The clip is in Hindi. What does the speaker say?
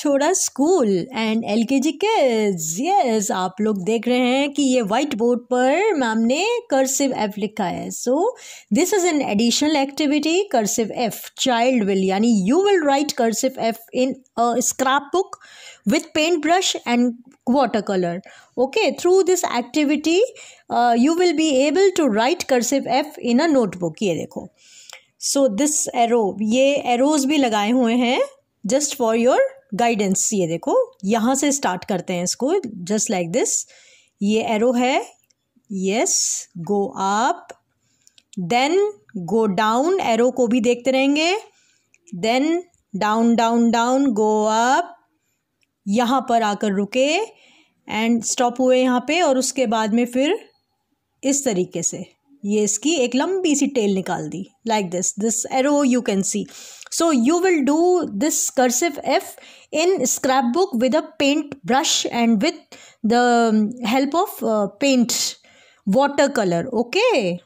छोड़ा स्कूल एंड एल के जी के यस आप लोग देख रहे हैं कि ये व्हाइट बोर्ड पर मैम ने करसिव एफ लिखा है so this is an additional activity cursive F child will यानी you will write cursive F in a scrap book with paint brush and water colour okay through this activity you will be able to write cursive F in a notebook ये देखो सो दिस एरो ये एरोज भी लगाए हुए हैं जस्ट फॉर योर गाइडेंस ये देखो यहाँ से स्टार्ट करते हैं इसको जस्ट लाइक दिस ये एरो है yes go up then go down arrow को भी देखते रहेंगे then down down down go up यहाँ पर आकर रुके एंड स्टॉप हुए यहाँ पे और उसके बाद में फिर इस तरीके से ये इसकी एक लंबी सी टेल निकाल दी like this this arrow you can see So you will do this cursive F in scrapbook with a paint brush and with the help of uh, paint watercolor. Okay.